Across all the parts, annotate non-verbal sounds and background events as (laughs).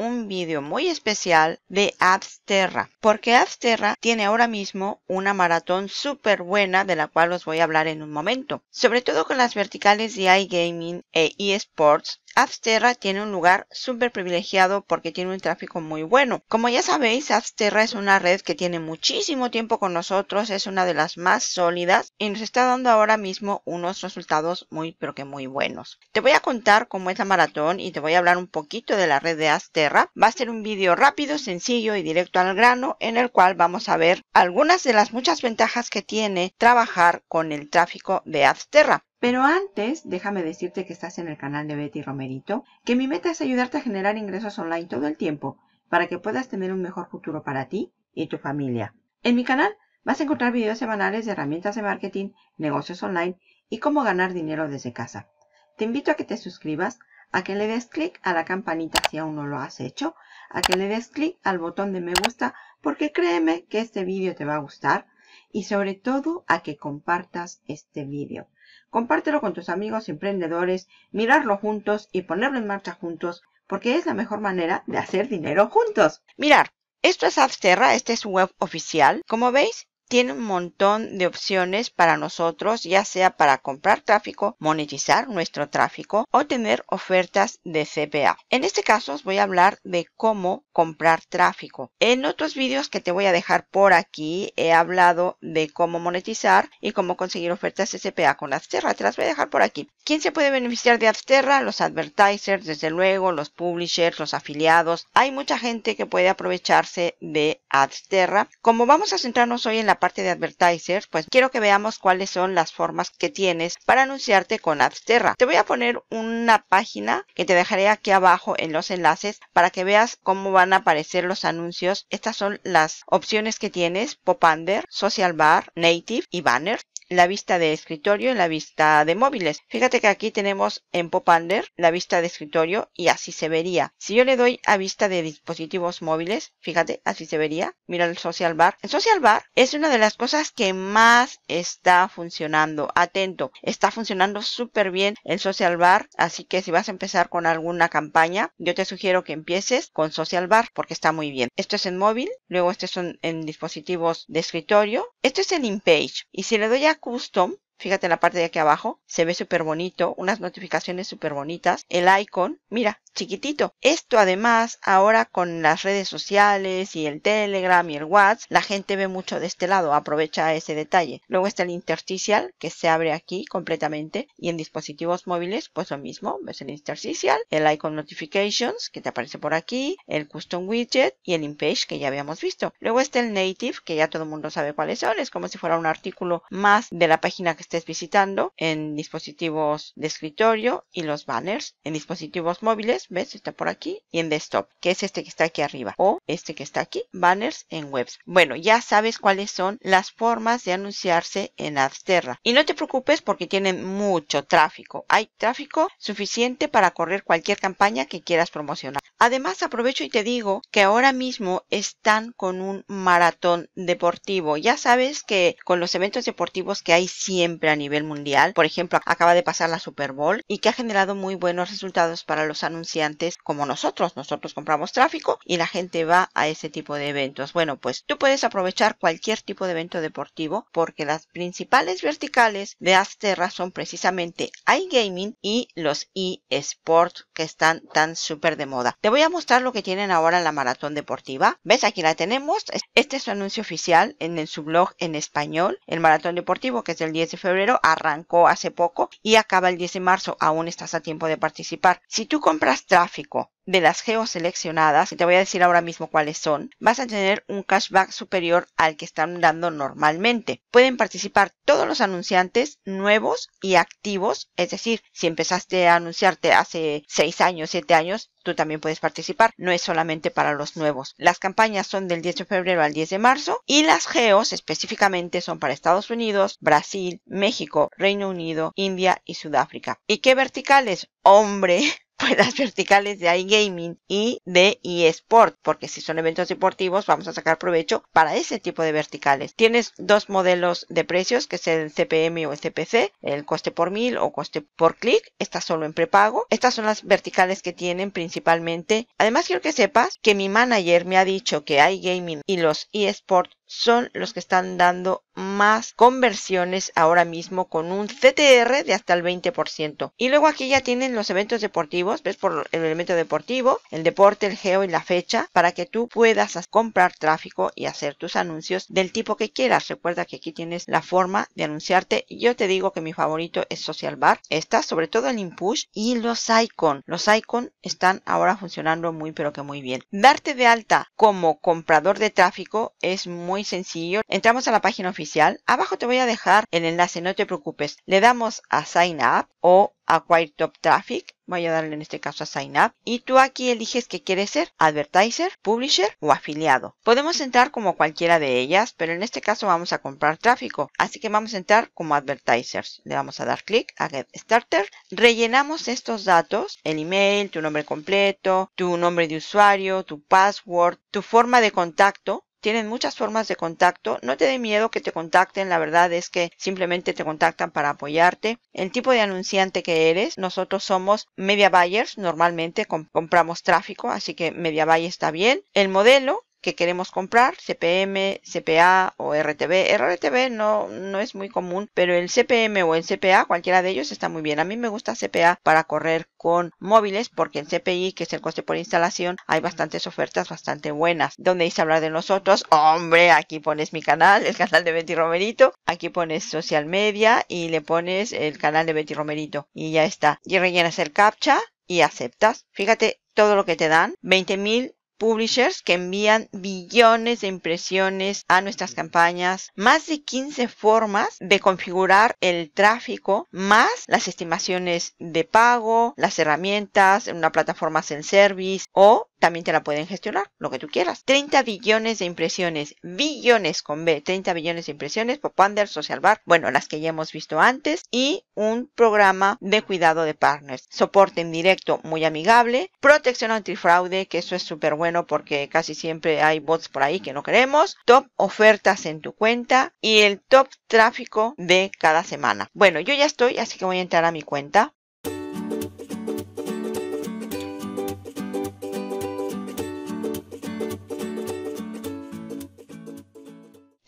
un vídeo muy especial de Absterra, porque Absterra tiene ahora mismo una maratón súper buena de la cual os voy a hablar en un momento. Sobre todo con las verticales de iGaming e eSports, Absterra tiene un lugar súper privilegiado porque tiene un tráfico muy bueno. Como ya sabéis, Absterra es una red que tiene muchísimo tiempo con nosotros, es una de las más sólidas y nos está dando ahora mismo unos resultados muy pero que muy buenos. Te voy a contar cómo es la maratón y te voy a hablar un poquito de la red de Absterra va a ser un vídeo rápido, sencillo y directo al grano en el cual vamos a ver algunas de las muchas ventajas que tiene trabajar con el tráfico de Azterra. Pero antes, déjame decirte que estás en el canal de Betty Romerito, que mi meta es ayudarte a generar ingresos online todo el tiempo para que puedas tener un mejor futuro para ti y tu familia. En mi canal vas a encontrar videos semanales de herramientas de marketing, negocios online y cómo ganar dinero desde casa. Te invito a que te suscribas, a que le des clic a la campanita si aún no lo has hecho, a que le des clic al botón de me gusta porque créeme que este vídeo te va a gustar y sobre todo a que compartas este vídeo. Compártelo con tus amigos emprendedores, mirarlo juntos y ponerlo en marcha juntos porque es la mejor manera de hacer dinero juntos. Mirar, esto es Azterra, este es su web oficial. Como veis, tiene un montón de opciones para nosotros, ya sea para comprar tráfico, monetizar nuestro tráfico o tener ofertas de CPA. En este caso os voy a hablar de cómo comprar tráfico. En otros vídeos que te voy a dejar por aquí he hablado de cómo monetizar y cómo conseguir ofertas de CPA con Adsterra. Te las voy a dejar por aquí. ¿Quién se puede beneficiar de Adsterra? Los advertisers, desde luego, los publishers, los afiliados. Hay mucha gente que puede aprovecharse de Adsterra. Como vamos a centrarnos hoy en la parte de advertisers, pues quiero que veamos cuáles son las formas que tienes para anunciarte con Adsterra. Te voy a poner una página que te dejaré aquí abajo en los enlaces para que veas cómo van a aparecer los anuncios. Estas son las opciones que tienes, under Social Bar, Native y Banner la vista de escritorio en la vista de móviles. Fíjate que aquí tenemos en under la vista de escritorio y así se vería. Si yo le doy a vista de dispositivos móviles, fíjate, así se vería. Mira el Social Bar. El Social Bar es una de las cosas que más está funcionando. Atento, está funcionando súper bien el Social Bar, así que si vas a empezar con alguna campaña, yo te sugiero que empieces con Social Bar porque está muy bien. Esto es en móvil, luego este son en dispositivos de escritorio. Esto es en InPage y si le doy a custom Fíjate en la parte de aquí abajo, se ve súper bonito, unas notificaciones súper bonitas, el icon, mira, chiquitito. Esto además, ahora con las redes sociales y el Telegram y el WhatsApp, la gente ve mucho de este lado, aprovecha ese detalle. Luego está el intersticial, que se abre aquí completamente, y en dispositivos móviles, pues lo mismo, ves el intersticial, el icon notifications, que te aparece por aquí, el custom widget y el in que ya habíamos visto. Luego está el native, que ya todo el mundo sabe cuáles son, es como si fuera un artículo más de la página que estés visitando en dispositivos de escritorio y los banners en dispositivos móviles, ves, está por aquí y en desktop, que es este que está aquí arriba o este que está aquí, banners en webs. Bueno, ya sabes cuáles son las formas de anunciarse en Adsterra. Y no te preocupes porque tienen mucho tráfico. Hay tráfico suficiente para correr cualquier campaña que quieras promocionar. Además, aprovecho y te digo que ahora mismo están con un maratón deportivo. Ya sabes que con los eventos deportivos que hay siempre a nivel mundial. Por ejemplo, acaba de pasar la Super Bowl y que ha generado muy buenos resultados para los anunciantes como nosotros. Nosotros compramos tráfico y la gente va a ese tipo de eventos. Bueno, pues tú puedes aprovechar cualquier tipo de evento deportivo porque las principales verticales de Asterra son precisamente iGaming y los eSports que están tan súper de moda. Te voy a mostrar lo que tienen ahora en la maratón deportiva. ¿Ves? Aquí la tenemos. Este es su anuncio oficial en, su blog en español, el maratón deportivo que es el 10 de febrero arrancó hace poco y acaba el 10 de marzo, aún estás a tiempo de participar. Si tú compras tráfico de las geos seleccionadas, y te voy a decir ahora mismo cuáles son, vas a tener un cashback superior al que están dando normalmente. Pueden participar todos los anunciantes nuevos y activos, es decir, si empezaste a anunciarte hace 6 años, 7 años, tú también puedes participar, no es solamente para los nuevos. Las campañas son del 10 de febrero al 10 de marzo y las geos específicamente son para Estados Unidos, Brasil, México, Reino Unido, India y Sudáfrica. ¿Y qué verticales? Hombre, pues las (laughs) verticales de iGaming y de eSport, porque si son eventos deportivos vamos a sacar provecho para ese tipo de verticales. Tienes dos modelos de precios, que es el CPM o el CPC, el coste por mil o coste por clic, está solo en prepago. Estas son las verticales que tienen principalmente. Además quiero que sepas que mi manager me ha dicho que iGaming y los eSport son los que están dando más conversiones ahora mismo con un CTR de hasta el 20%. Y luego aquí ya tienen los eventos deportivos, ves por el elemento deportivo, el deporte, el geo y la fecha, para que tú puedas comprar tráfico y hacer tus anuncios del tipo que quieras. Recuerda que aquí tienes la forma de anunciarte. Yo te digo que mi favorito es Social Bar. Está sobre todo el Impush y los Icon. Los Icon están ahora funcionando muy pero que muy bien. Darte de alta como comprador de tráfico es muy sencillo. Entramos a la página oficial. Abajo te voy a dejar el enlace, no te preocupes. Le damos a Sign Up o Acquire Top Traffic. Voy a darle en este caso a Sign Up. Y tú aquí eliges que quieres ser, Advertiser, Publisher o Afiliado. Podemos entrar como cualquiera de ellas, pero en este caso vamos a comprar tráfico. Así que vamos a entrar como Advertisers. Le vamos a dar clic a Get Starter. Rellenamos estos datos, el email, tu nombre completo, tu nombre de usuario, tu password, tu forma de contacto tienen muchas formas de contacto. No te dé miedo que te contacten, la verdad es que simplemente te contactan para apoyarte. El tipo de anunciante que eres, nosotros somos media buyers, normalmente compramos tráfico, así que media buy está bien. El modelo, que queremos comprar, CPM, CPA o rtb rtb no, no es muy común, pero el CPM o el CPA, cualquiera de ellos, está muy bien. A mí me gusta CPA para correr con móviles, porque en CPI, que es el coste por instalación, hay bastantes ofertas bastante buenas. Donde dice hablar de nosotros, hombre, aquí pones mi canal, el canal de Betty Romerito, aquí pones social media y le pones el canal de Betty Romerito y ya está. Y rellenas el captcha y aceptas. Fíjate todo lo que te dan, 20.000 publishers que envían billones de impresiones a nuestras campañas, más de 15 formas de configurar el tráfico, más las estimaciones de pago, las herramientas, en una plataforma self-service o también te la pueden gestionar, lo que tú quieras. 30 billones de impresiones, billones con B, 30 billones de impresiones por Pander, Social Bar, bueno, las que ya hemos visto antes, y un programa de cuidado de partners. Soporte en directo muy amigable, protección antifraude, que eso es súper bueno porque casi siempre hay bots por ahí que no queremos, top ofertas en tu cuenta y el top tráfico de cada semana. Bueno, yo ya estoy, así que voy a entrar a mi cuenta.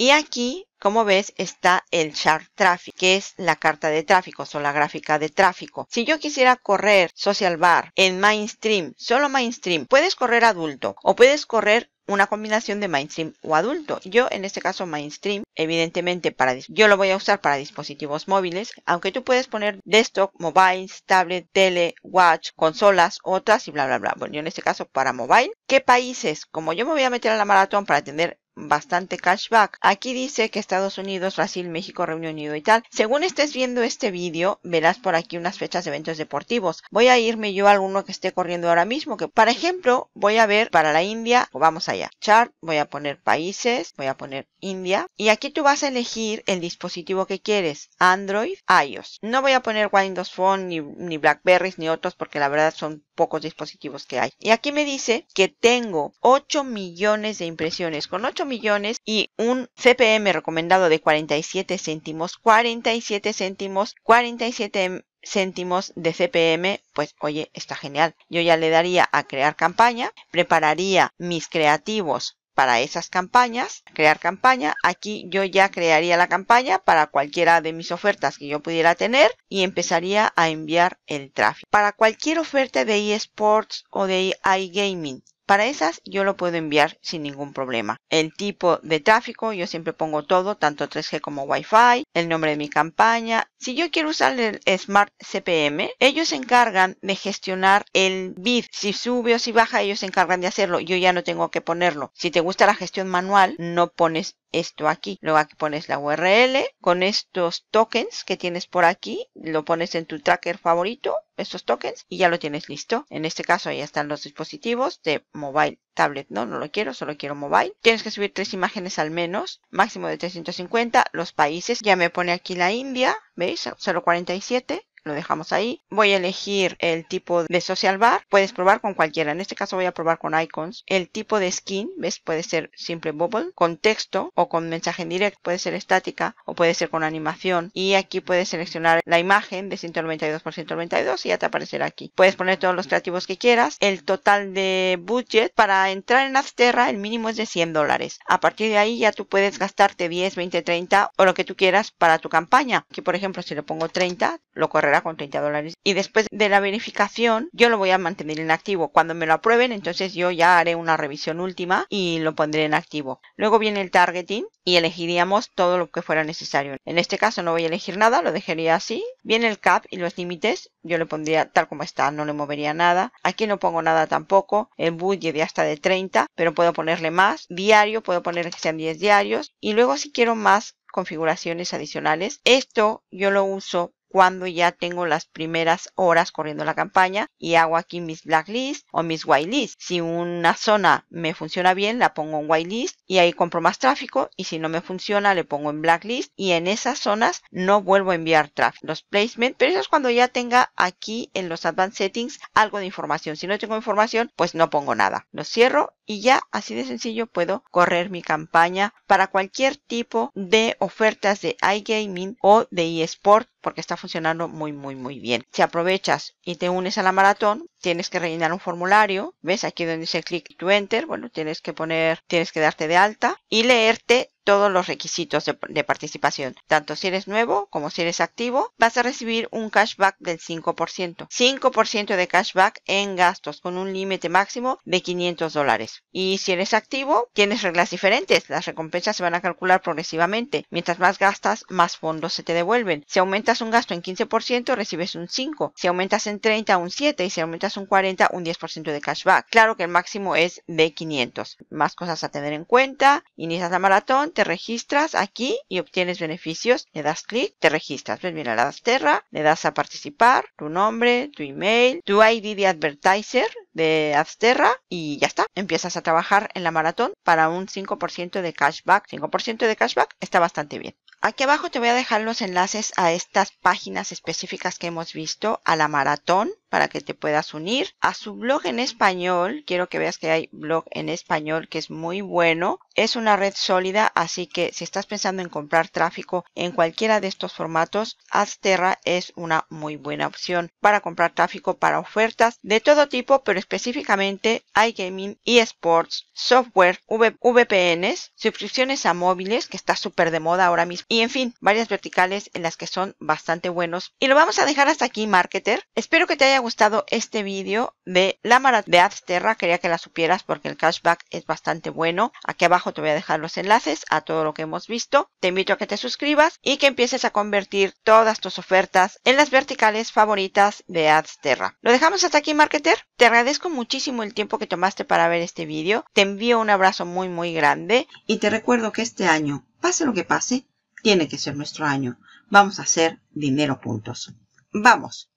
Y aquí, como ves, está el chart traffic, que es la carta de tráfico o la gráfica de tráfico. Si yo quisiera correr social bar en mainstream, solo mainstream, puedes correr adulto o puedes correr una combinación de mainstream o adulto. Yo en este caso mainstream, evidentemente para yo lo voy a usar para dispositivos móviles, aunque tú puedes poner desktop, mobile, tablet, tele, watch, consolas, otras y bla bla bla. Bueno, yo en este caso para mobile. ¿Qué países? Como yo me voy a meter a la maratón para atender bastante cashback. Aquí dice que Estados Unidos, Brasil, México, Reino Unido y tal. Según estés viendo este vídeo, verás por aquí unas fechas de eventos deportivos. Voy a irme yo a alguno que esté corriendo ahora mismo, que por ejemplo voy a ver para la India, vamos allá, chart, voy a poner países, voy a poner India y aquí tú vas a elegir el dispositivo que quieres, Android, iOS. No voy a poner Windows Phone ni, ni Blackberries ni otros porque la verdad son pocos dispositivos que hay. Y aquí me dice que tengo 8 millones de impresiones. Con 8 millones y un CPM recomendado de 47 céntimos, 47 céntimos, 47 céntimos de CPM, pues oye, está genial. Yo ya le daría a crear campaña, prepararía mis creativos para esas campañas, crear campaña. Aquí yo ya crearía la campaña para cualquiera de mis ofertas que yo pudiera tener y empezaría a enviar el tráfico. Para cualquier oferta de eSports o de gaming para esas yo lo puedo enviar sin ningún problema. El tipo de tráfico, yo siempre pongo todo, tanto 3G como Wi-Fi, el nombre de mi campaña. Si yo quiero usar el Smart CPM, ellos se encargan de gestionar el bid. Si sube o si baja, ellos se encargan de hacerlo. Yo ya no tengo que ponerlo. Si te gusta la gestión manual, no pones esto aquí. Luego aquí pones la URL con estos tokens que tienes por aquí. Lo pones en tu tracker favorito, estos tokens, y ya lo tienes listo. En este caso ya están los dispositivos de mobile tablet. No, no lo quiero, solo quiero mobile. Tienes que subir tres imágenes al menos, máximo de 350, los países. Ya me pone aquí la India, ¿veis? 047 lo dejamos ahí. Voy a elegir el tipo de social bar. Puedes probar con cualquiera. En este caso voy a probar con icons. El tipo de skin, ¿ves? Puede ser simple bubble, con texto o con mensaje en directo. Puede ser estática o puede ser con animación. Y aquí puedes seleccionar la imagen de 192 por 192 y ya te aparecerá aquí. Puedes poner todos los creativos que quieras. El total de budget para entrar en Azterra, el mínimo es de 100 dólares. A partir de ahí ya tú puedes gastarte 10, 20, 30 o lo que tú quieras para tu campaña. Aquí por ejemplo si le pongo 30 lo correrá con 30 dólares. Y después de la verificación, yo lo voy a mantener en activo. Cuando me lo aprueben, entonces yo ya haré una revisión última y lo pondré en activo. Luego viene el targeting y elegiríamos todo lo que fuera necesario. En este caso no voy a elegir nada, lo dejaría así. Viene el cap y los límites, yo le pondría tal como está, no le movería nada. Aquí no pongo nada tampoco. El budget de hasta de 30, pero puedo ponerle más. Diario, puedo poner que sean 10 diarios. Y luego si quiero más configuraciones adicionales. Esto yo lo uso cuando ya tengo las primeras horas corriendo la campaña y hago aquí mis blacklist o mis whitelist. Si una zona me funciona bien, la pongo en whitelist y ahí compro más tráfico y si no me funciona, le pongo en blacklist y en esas zonas no vuelvo a enviar tráfico. Los placements. pero eso es cuando ya tenga aquí en los advanced settings algo de información. Si no tengo información, pues no pongo nada. Lo cierro y ya así de sencillo puedo correr mi campaña para cualquier tipo de ofertas de iGaming o de eSport porque está funcionando muy, muy, muy bien. Si aprovechas y te unes a la maratón, tienes que rellenar un formulario, ves aquí donde dice click to enter, bueno, tienes que poner, tienes que darte de alta y leerte todos los requisitos de, participación. Tanto si eres nuevo como si eres activo, vas a recibir un cashback del 5%. 5% de cashback en gastos con un límite máximo de 500 dólares. Y si eres activo, tienes reglas diferentes. Las recompensas se van a calcular progresivamente. Mientras más gastas, más fondos se te devuelven. Si aumentas un gasto en 15%, recibes un 5. Si aumentas en 30, un 7. Y si aumentas un 40, un 10% de cashback. Claro que el máximo es de 500. Más cosas a tener en cuenta. Inicias la maratón, te registras aquí y obtienes beneficios. Le das clic, te registras. Ves, mira, la das Terra, le das a participar, tu nombre, tu email, tu ID de advertiser, de Azterra y ya está. Empiezas a trabajar en la maratón para un 5% de cashback. 5% de cashback está bastante bien. Aquí abajo te voy a dejar los enlaces a estas páginas específicas que hemos visto, a la maratón para que te puedas unir, a su blog en español, quiero que veas que hay blog en español que es muy bueno, es una red sólida, así que si estás pensando en comprar tráfico en cualquiera de estos formatos, Azterra es una muy buena opción para comprar tráfico para ofertas de todo tipo, pero específicamente iGaming, eSports, software, VPNs, suscripciones a móviles, que está súper de moda ahora mismo, y en fin, varias verticales en las que son bastante buenos. Y lo vamos a dejar hasta aquí, marketer. Espero que te haya gustado este vídeo de la maratón de Azterra. Quería que la supieras porque el cashback es bastante bueno. Aquí abajo te voy a dejar los enlaces a todo lo que hemos visto. Te invito a que te suscribas y que empieces a convertir todas tus ofertas en las verticales favoritas de AdsTerra. Lo dejamos hasta aquí, Marketer. Te agradezco muchísimo el tiempo que tomaste para ver este vídeo. Te envío un abrazo muy, muy grande y te recuerdo que este año, pase lo que pase, tiene que ser nuestro año. Vamos a hacer dinero puntos ¡Vamos!